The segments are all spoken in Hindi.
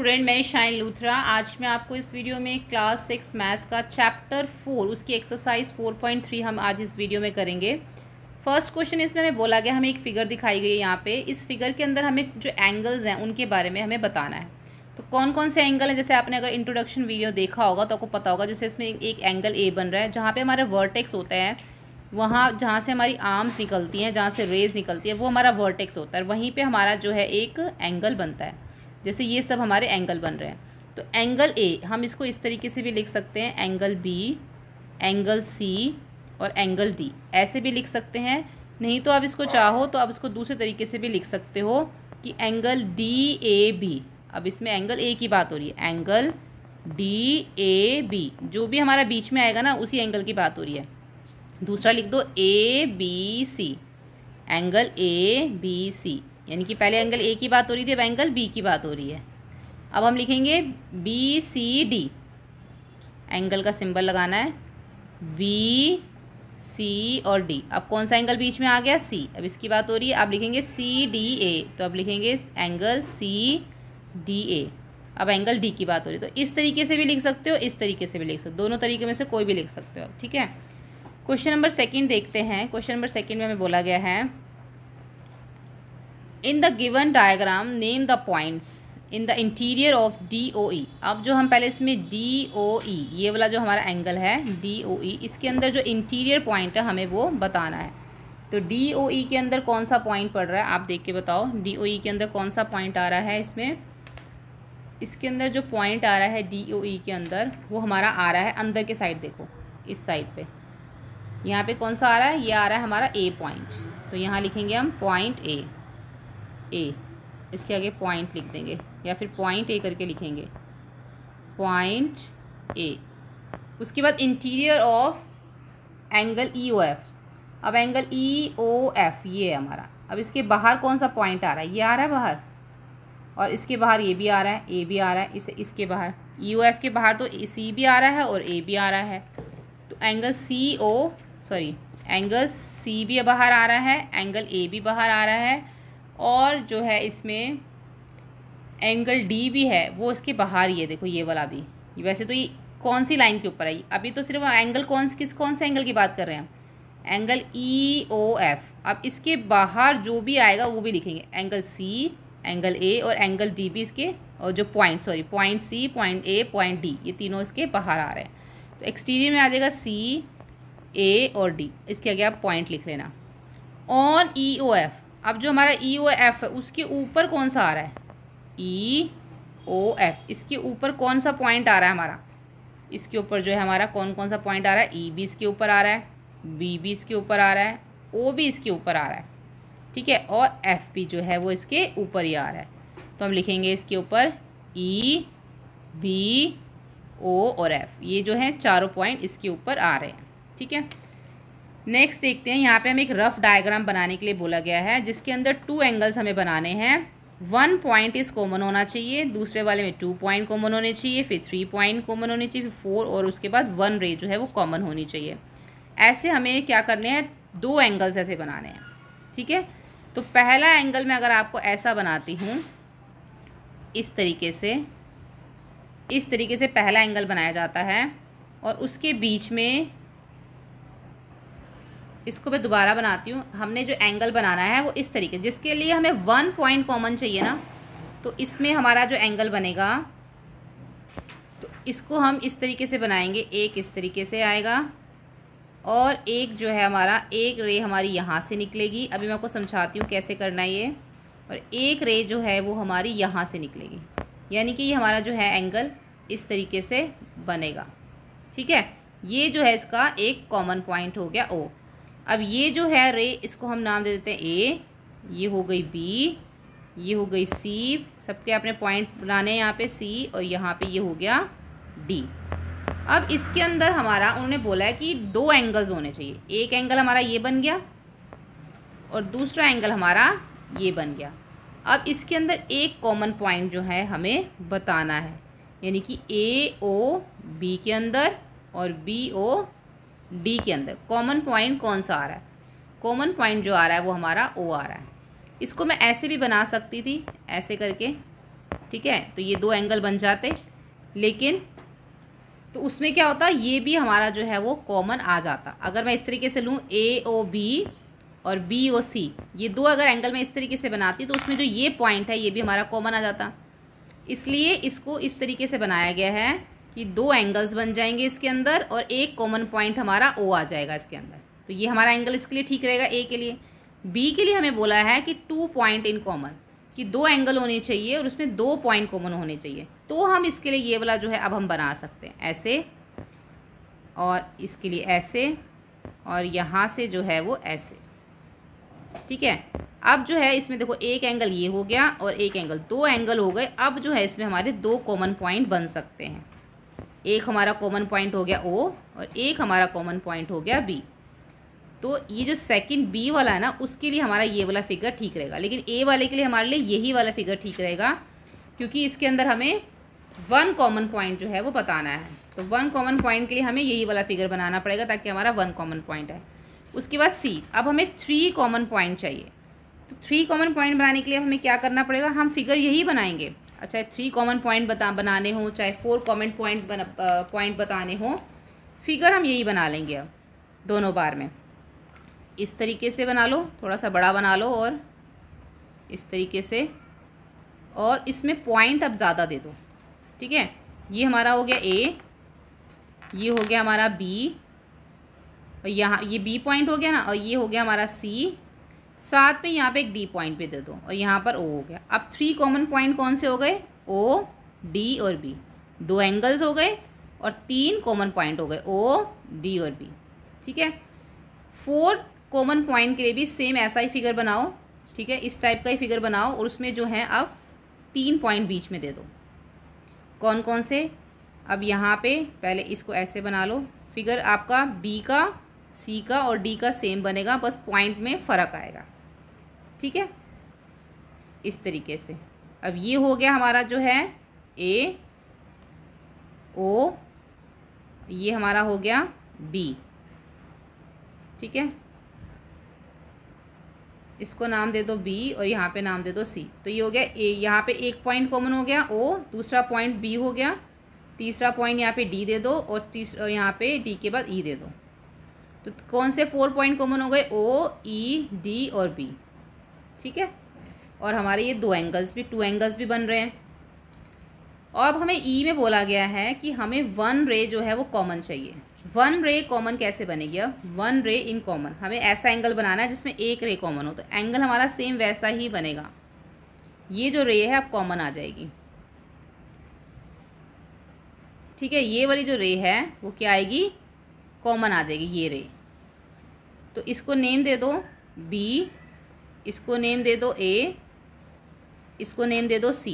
स्टूडेंट मैं शाइन लूथरा आज मैं आपको इस वीडियो में क्लास सिक्स मैथ्स का चैप्टर फोर उसकी एक्सरसाइज फोर पॉइंट थ्री हम आज इस वीडियो में करेंगे फर्स्ट क्वेश्चन इसमें हमें बोला गया हमें एक फिगर दिखाई गई है यहाँ पे इस फिगर के अंदर हमें जो एंगल्स हैं उनके बारे में हमें बताना है तो कौन कौन से एंगल हैं जैसे आपने अगर इंट्रोडक्शन वीडियो देखा होगा तो आपको पता होगा जैसे इसमें एक एंगल ए बन रहा है जहाँ पर हमारे वर्टेक्स होते हैं वहाँ जहाँ से हमारी आर्म्स निकलती हैं जहाँ से रेज निकलती है वो हमारा वर्टेक्स होता है वहीं पर हमारा जो है एक एंगल बनता है जैसे ये सब हमारे एंगल बन रहे हैं तो एंगल ए हम इसको इस तरीके से भी लिख सकते हैं एंगल बी एंगल सी और एंगल डी ऐसे भी लिख सकते हैं नहीं तो आप इसको चाहो तो आप इसको दूसरे तरीके से भी लिख सकते हो कि एंगल डी ए बी अब इसमें एंगल ए की बात हो रही है एंगल डी ए बी जो भी हमारा बीच में आएगा ना उसी एंगल की बात हो रही है दूसरा लिख दो A B C angle A B C यानी कि पहले एंगल ए की बात हो रही थी अब एंगल बी की बात हो रही है अब हम लिखेंगे बी सी डी एंगल का सिंबल लगाना है बी सी और डी अब कौन सा एंगल बीच में आ गया सी अब इसकी बात हो रही है आप लिखेंगे सी डी ए तो अब लिखेंगे एंगल सी डी ए अब एंगल डी की बात हो रही है तो इस तरीके से भी लिख सकते हो इस तरीके से भी लिख सकते हो दोनों तरीके में से कोई भी लिख सकते हो ठीक है क्वेश्चन नंबर सेकंड देखते हैं क्वेश्चन नंबर सेकंड में हमें बोला गया है in the given diagram name the points in the interior of D O E अब जो हम पहले इसमें डी ओ ई ये वाला जो हमारा एंगल है डी ओ ई इसके अंदर जो इंटीरियर पॉइंट है हमें वो बताना है तो डी ओ ई के अंदर कौन सा पॉइंट पड़ रहा है आप देख के बताओ डी ओ ई के अंदर कौन सा पॉइंट आ रहा है इसमें इसके अंदर जो पॉइंट आ रहा है डी ओ ई के अंदर वो हमारा आ रहा है अंदर के साइड देखो इस साइड पे यहाँ पे कौन सा आ रहा है ये आ रहा है हमारा ए पॉइंट तो यहाँ लिखेंगे हम पॉइंट ए ए इसके आगे पॉइंट लिख देंगे या फिर पॉइंट ए करके लिखेंगे पॉइंट ए उसके बाद interior of angle E O F अब एंगल ई ओ एफ ये है हमारा अब इसके बाहर कौन सा पॉइंट आ रहा है ये आ रहा है बाहर और इसके बाहर ये भी आ रहा है ए भी आ रहा है इसे इसके बाहर ई ओ एफ के बाहर तो सी भी आ रहा है और ए भी आ रहा है तो angle C O sorry angle C भी बाहर आ रहा है एंगल ए भी बाहर आ रहा है और जो है इसमें एंगल डी भी है वो इसके बाहर ही है देखो ये वाला भी वैसे तो ये कौन सी लाइन के ऊपर है अभी तो सिर्फ एंगल कौन किस कौन से एंगल की बात कर रहे हैं हम एंगल ई ओ एफ अब इसके बाहर जो भी आएगा वो भी लिखेंगे एंगल सी एंगल ए और एंगल डी भी इसके और जो point sorry point C point A point D ये तीनों इसके बाहर आ रहे हैं तो एक्सटीरियर में आ जाएगा सी ए और डी इसके आगे आप पॉइंट लिख लेना ऑन ई ओ एफ अब जो हमारा ई ओ एफ है उसके ऊपर कौन सा आ रहा है ई ओ एफ इसके ऊपर कौन सा पॉइंट आ रहा है हमारा इसके ऊपर जो है हमारा कौन कौन सा पॉइंट आ रहा है ई e बी इसके ऊपर आ रहा है बी बी इसके ऊपर आ रहा है ओ भी इसके ऊपर आ रहा है ठीक है और एफ बी जो है वो इसके ऊपर ही आ रहा है तो हम लिखेंगे इसके ऊपर ई बी ओ और एफ ये जो है चारों पॉइंट इसके ऊपर आ रहे हैं ठीक है नेक्स्ट देखते हैं यहाँ पे हमें एक रफ डायग्राम बनाने के लिए बोला गया है जिसके अंदर टू एंगल्स हमें बनाने हैं वन पॉइंट इस कॉमन होना चाहिए दूसरे वाले में टू पॉइंट कॉमन होने चाहिए फिर थ्री पॉइंट कॉमन होने चाहिए फिर फोर और उसके बाद वन रे जो है वो कॉमन होनी चाहिए ऐसे हमें क्या करने हैं दो एंगल्स ऐसे बनाने हैं ठीक है तो पहला एंगल मैं अगर आपको ऐसा बनाती हूँ इस तरीके से इस तरीके से पहला एंगल बनाया जाता है और उसके बीच में इसको मैं दोबारा बनाती हूँ हमने जो एंगल बनाना है वो इस तरीके जिसके लिए हमें वन पॉइंट कॉमन चाहिए ना तो इसमें हमारा जो एंगल बनेगा तो इसको हम इस तरीके से बनाएंगे एक इस तरीके से आएगा और एक जो है हमारा एक रे हमारी यहाँ से निकलेगी अभी मैं आपको समझाती हूँ कैसे करना ये और एक रे जो है वो हमारी यहाँ से निकलेगी यानी कि ये हमारा जो है एंगल इस तरीके से बनेगा ठीक है ये जो है इसका एक कॉमन पॉइंट हो गया ओ अब ये जो है रे इसको हम नाम दे देते हैं ए ये हो गई बी ये हो गई सी सबके आपने पॉइंट बनाने हैं यहाँ पे सी और यहाँ पे ये हो गया डी अब इसके अंदर हमारा उन्होंने बोला है कि दो एंगल्स होने चाहिए एक एंगल हमारा ये बन गया और दूसरा एंगल हमारा ये बन गया अब इसके अंदर एक कॉमन पॉइंट जो है हमें बताना है यानी कि ए ओ बी के अंदर और बी ओ डी के अंदर कॉमन पॉइंट कौन सा आ रहा है कॉमन पॉइंट जो आ रहा है वो हमारा ओ आ रहा है इसको मैं ऐसे भी बना सकती थी ऐसे करके ठीक है तो ये दो एंगल बन जाते लेकिन तो उसमें क्या होता ये भी हमारा जो है वो कॉमन आ जाता अगर मैं इस तरीके से लूँ ए ओ बी और बी ओ सी ये दो अगर एंगल मैं इस तरीके से बनाती तो उसमें जो ये पॉइंट है ये भी हमारा कॉमन आ जाता इसलिए इसको इस तरीके से बनाया गया है कि दो एंगल्स बन जाएंगे इसके अंदर और एक कॉमन पॉइंट हमारा ओ आ जाएगा इसके अंदर तो ये हमारा एंगल इसके लिए ठीक रहेगा ए के लिए बी के लिए हमें बोला है कि टू पॉइंट इन कॉमन कि दो एंगल होने चाहिए और उसमें दो पॉइंट कॉमन होने चाहिए तो हम इसके लिए ये वाला जो है अब हम बना सकते हैं ऐसे और इसके लिए ऐसे और यहाँ से जो है वो ऐसे ठीक है अब जो है इसमें देखो एक एंगल ये हो गया और एक एंगल दो एंगल हो गए अब जो है इसमें हमारे दो कॉमन पॉइंट बन सकते हैं एक हमारा कॉमन पॉइंट हो गया ओ और एक हमारा कॉमन पॉइंट हो गया बी तो ये जो सेकंड बी वाला है ना उसके लिए हमारा ये वाला फिगर ठीक रहेगा लेकिन ए वाले के लिए हमारे लिए यही वाला फिगर ठीक रहेगा क्योंकि इसके अंदर हमें वन कॉमन पॉइंट जो है वो बताना है तो वन कॉमन पॉइंट के लिए हमें यही वाला फिगर बनाना पड़ेगा ताकि हमारा वन कॉमन पॉइंट है उसके बाद सी अब हमें थ्री कॉमन पॉइंट चाहिए तो थ्री कॉमन पॉइंट बनाने के लिए हमें क्या करना पड़ेगा हम फिगर यही बनाएंगे चाहे थ्री कॉमन पॉइंट बता बनाने हों चाहे फोर कॉमन पॉइंट पॉइंट बताने हों फिगर हम यही बना लेंगे अब दोनों बार में इस तरीके से बना लो थोड़ा सा बड़ा बना लो और इस तरीके से और इसमें पॉइंट अब ज़्यादा दे दो ठीक है ये हमारा हो गया ए ये हो गया हमारा बी और यहाँ ये बी पॉइंट हो गया ना और ये हो गया हमारा सी साथ में यहाँ पे एक डी पॉइंट भी दे दो और यहाँ पर ओ हो गया अब थ्री कॉमन पॉइंट कौन से हो गए ओ डी और बी दो एंगल्स हो गए और तीन कॉमन पॉइंट हो गए ओ डी और बी ठीक है फोर कॉमन पॉइंट के लिए भी सेम ऐसा ही फिगर बनाओ ठीक है इस टाइप का ही फिगर बनाओ और उसमें जो है अब तीन पॉइंट बीच में दे दो कौन कौन से अब यहाँ पे पहले इसको ऐसे बना लो फिगर आपका बी का सी का और डी का सेम बनेगा बस पॉइंट में फ़र्क आएगा ठीक है इस तरीके से अब ये हो गया हमारा जो है ए ओ ये हमारा हो गया बी ठीक है इसको नाम दे दो बी और यहाँ पे नाम दे दो सी तो ये हो गया ए यहाँ पे एक पॉइंट कॉमन हो गया ओ दूसरा पॉइंट बी हो गया तीसरा पॉइंट यहाँ पे डी दे दो और तीसरा यहाँ पे डी के बाद ई e दे दो तो कौन से फोर पॉइंट कॉमन हो गए ओ ई डी और बी ठीक है और हमारे ये दो एंगल्स भी टू एंगल्स भी बन रहे हैं और अब हमें ई e में बोला गया है कि हमें वन रे जो है वो कॉमन चाहिए वन रे कॉमन कैसे बनेगी अब वन रे इन कॉमन हमें ऐसा एंगल बनाना है जिसमें एक रे कॉमन हो तो एंगल हमारा सेम वैसा ही बनेगा ये जो रे है अब कॉमन आ जाएगी ठीक है ये वाली जो रे है वो क्या आएगी कॉमन आ जाएगी ये रही तो इसको नेम दे दो बी इसको नेम दे दो ए इसको नेम दे दो सी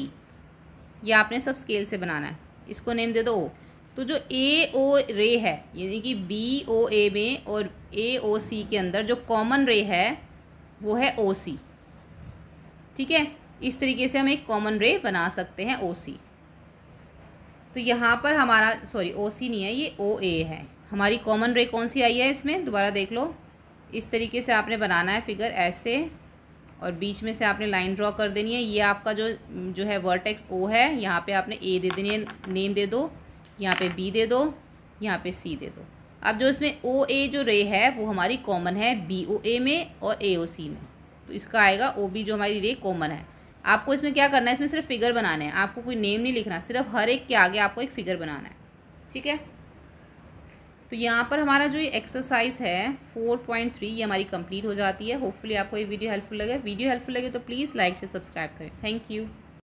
ये आपने सब स्केल से बनाना है इसको नेम दे दो ओ तो जो ए ओ रे है यानी कि बी ओ ए में और ए ओ सी के अंदर जो कॉमन रे है वो है ओ सी ठीक है इस तरीके से हम एक कॉमन रे बना सकते हैं ओ सी तो यहाँ पर हमारा सॉरी ओ सी नहीं है ये ओ ए है हमारी कॉमन रे कौन सी आई है इसमें दोबारा देख लो इस तरीके से आपने बनाना है फिगर ऐसे और बीच में से आपने लाइन ड्रॉ कर देनी है ये आपका जो जो है वर्टेक्स ओ है यहाँ पे आपने ए दे देनी है नेम दे दो यहाँ पे बी दे दो यहाँ पे सी दे दो अब जो इसमें ओ ए जो रे है वो हमारी कॉमन है बी ओ ए में और ए ओ सी में तो इसका आएगा ओ बी जो हमारी रे कॉमन है आपको इसमें क्या करना है इसमें सिर्फ फिगर बनाना है आपको कोई नेम नहीं लिखना सिर्फ हर एक के आगे आपको एक फ़िगर बनाना है ठीक है तो यहाँ पर हमारा जो ये एक्सरसाइज है 4.3 ये हमारी कंप्लीट हो जाती है होपफुली आपको ये वीडियो हेल्पफुल लगे वीडियो हेल्पफुल लगे तो प्लीज़ लाइक से सब्सक्राइब करें थैंक यू